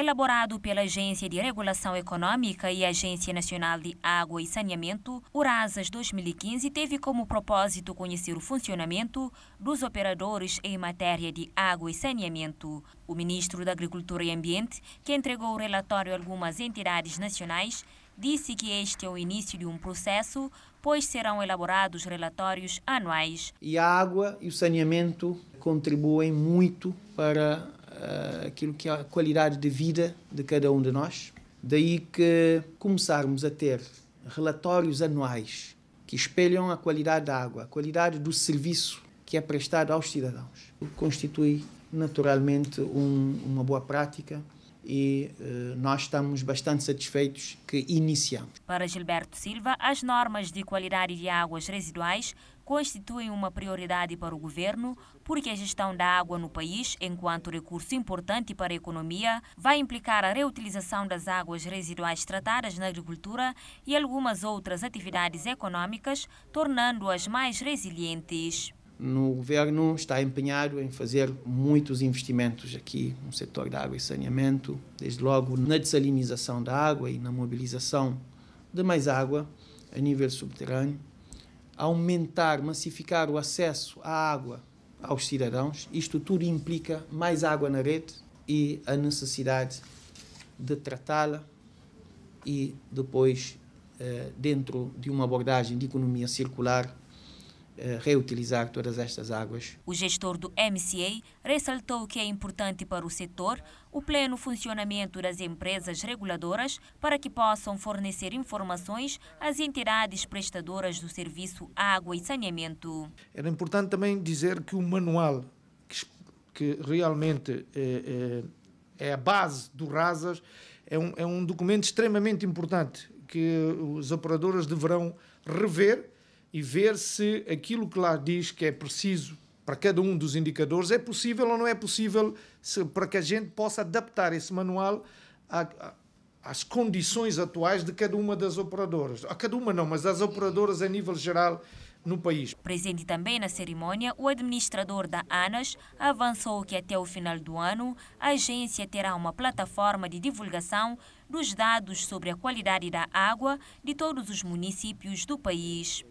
Elaborado pela Agência de Regulação Econômica e Agência Nacional de Água e Saneamento, o RASAS 2015 teve como propósito conhecer o funcionamento dos operadores em matéria de água e saneamento. O ministro da Agricultura e Ambiente, que entregou o relatório a algumas entidades nacionais, disse que este é o início de um processo, pois serão elaborados relatórios anuais. E a água e o saneamento contribuem muito para eh, aquilo que é a qualidade de vida de cada um de nós. Daí que começarmos a ter relatórios anuais que espelham a qualidade da água, a qualidade do serviço que é prestado aos cidadãos. Constitui naturalmente um, uma boa prática e eh, nós estamos bastante satisfeitos que iniciamos. Para Gilberto Silva, as normas de qualidade de águas residuais constituem uma prioridade para o governo, porque a gestão da água no país, enquanto recurso importante para a economia, vai implicar a reutilização das águas residuais tratadas na agricultura e algumas outras atividades econômicas, tornando-as mais resilientes no governo está empenhado em fazer muitos investimentos aqui no setor da água e saneamento, desde logo na desalinização da água e na mobilização de mais água a nível subterrâneo, aumentar, massificar o acesso à água aos cidadãos. Isto tudo implica mais água na rede e a necessidade de tratá-la e depois, eh, dentro de uma abordagem de economia circular, eh, reutilizar todas estas águas. O gestor do MCA ressaltou que é importante para o setor o pleno funcionamento das empresas reguladoras para que possam fornecer informações às entidades prestadoras do serviço água e saneamento. Era importante também dizer que o manual, que, que realmente é, é, é, a base do RASAS, é um, é um documento extremamente importante que os operadores deverão rever e ver se aquilo que lá diz que é preciso para cada um dos indicadores é possível ou não é possível se, para que a gente possa adaptar esse manual a, a, às condições atuais de cada uma das operadoras. A cada uma não, mas às operadoras a nível geral no país. Presente também na cerimónia, o administrador da ANAS avançou que até o final do ano a agência terá uma plataforma de divulgação dos dados sobre a qualidade da água de todos os municípios do país.